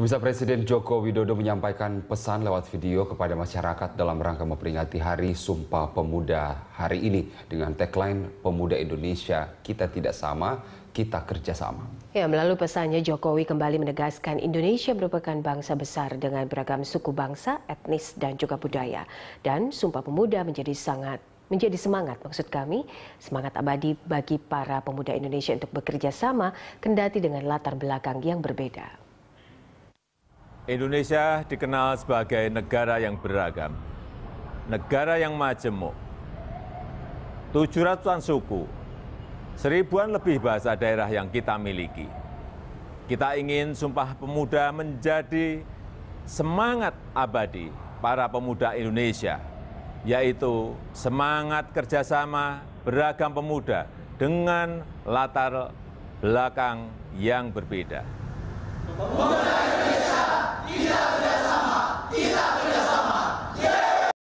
Pemirsa Presiden Joko Widodo menyampaikan pesan lewat video kepada masyarakat dalam rangka memperingati Hari Sumpah Pemuda hari ini dengan tagline Pemuda Indonesia kita tidak sama, kita kerjasama. Ya, melalui pesannya Jokowi kembali menegaskan Indonesia merupakan bangsa besar dengan beragam suku bangsa, etnis dan juga budaya dan Sumpah Pemuda menjadi sangat menjadi semangat maksud kami semangat abadi bagi para pemuda Indonesia untuk bekerja sama kendati dengan latar belakang yang berbeda. Indonesia dikenal sebagai negara yang beragam, negara yang majemuk, tujuh ratusan suku, seribuan lebih bahasa daerah yang kita miliki. Kita ingin Sumpah Pemuda menjadi semangat abadi para pemuda Indonesia, yaitu semangat kerjasama beragam pemuda dengan latar belakang yang berbeda. Pemuda